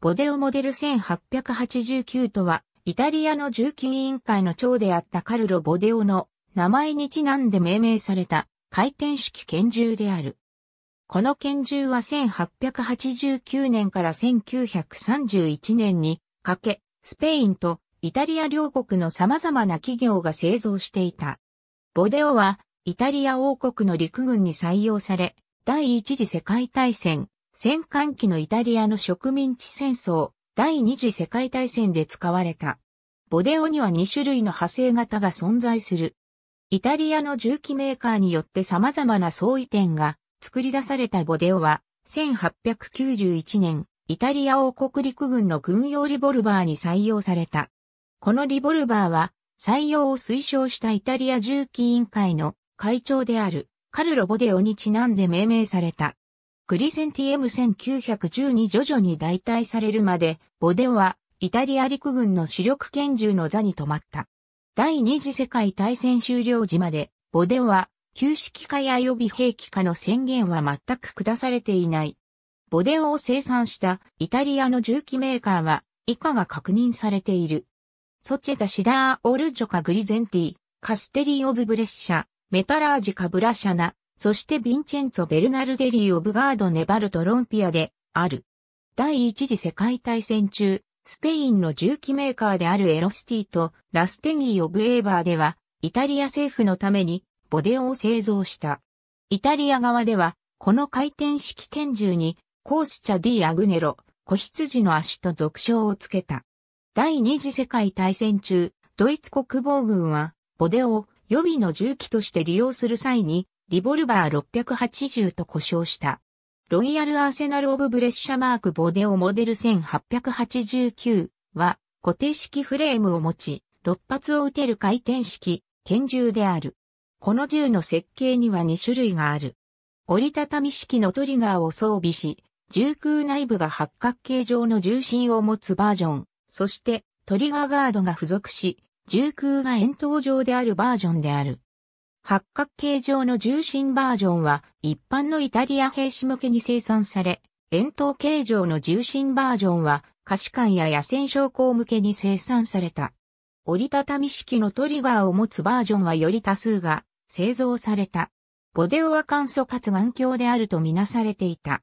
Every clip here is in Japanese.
ボデオモデル1889とは、イタリアの重機委員会の長であったカルロ・ボデオの名前にちなんで命名された回転式拳銃である。この拳銃は1889年から1931年にかけ、スペインとイタリア両国の様々な企業が製造していた。ボデオはイタリア王国の陸軍に採用され、第一次世界大戦、戦艦機のイタリアの植民地戦争、第二次世界大戦で使われた。ボデオには2種類の派生型が存在する。イタリアの重機メーカーによって様々な相違点が作り出されたボデオは、1891年、イタリア王国陸軍の軍用リボルバーに採用された。このリボルバーは、採用を推奨したイタリア重機委員会の会長であるカルロ・ボデオにちなんで命名された。クリセンティエム1910に徐々に代替されるまで、ボデはイタリア陸軍の主力拳銃の座に止まった。第二次世界大戦終了時まで、ボデは旧式化や予備兵器化の宣言は全く下されていない。ボデオを生産したイタリアの銃器メーカーは以下が確認されている。ソチェタ・シダー・オルジョカ・グリゼンティ、カステリオ・ブブレッシャ、メタラージカ・ブラシャナ、そしてヴィンチェンツォ・ベルナルデリー・オブガード・ネバルト・ロンピアである。第一次世界大戦中、スペインの重機メーカーであるエロスティとラステギー・オブ・エーバーでは、イタリア政府のためにボデオを製造した。イタリア側では、この回転式拳銃に、コースチャ・ディ・アグネロ、子羊の足と俗称をつけた。第二次世界大戦中、ドイツ国防軍は、ボデオを予備の銃器として利用する際に、リボルバー680と呼称した。ロイヤル・アーセナル・オブ・ブレッシャマーク・ボデオモデル1889は固定式フレームを持ち、6発を撃てる回転式、拳銃である。この銃の設計には2種類がある。折りたたみ式のトリガーを装備し、銃空内部が八角形状の重心を持つバージョン、そしてトリガーガードが付属し、銃空が円筒状であるバージョンである。八角形状の重心バージョンは一般のイタリア兵士向けに生産され、円筒形状の重心バージョンは可視官や野戦将校向けに生産された。折りたたみ式のトリガーを持つバージョンはより多数が製造された。ボデオは簡素かつ眼鏡であるとみなされていた。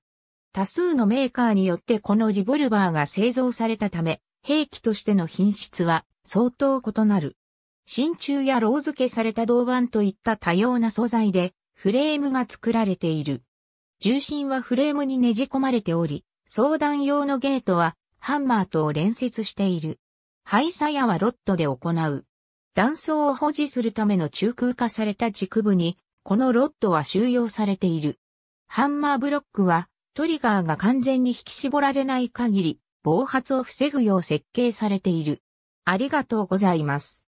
多数のメーカーによってこのリボルバーが製造されたため、兵器としての品質は相当異なる。真鍮やロー付けされた銅板といった多様な素材でフレームが作られている。重心はフレームにねじ込まれており、相談用のゲートはハンマーと連接している。廃砂屋はロットで行う。断層を保持するための中空化された軸部に、このロットは収容されている。ハンマーブロックは、トリガーが完全に引き絞られない限り、暴発を防ぐよう設計されている。ありがとうございます。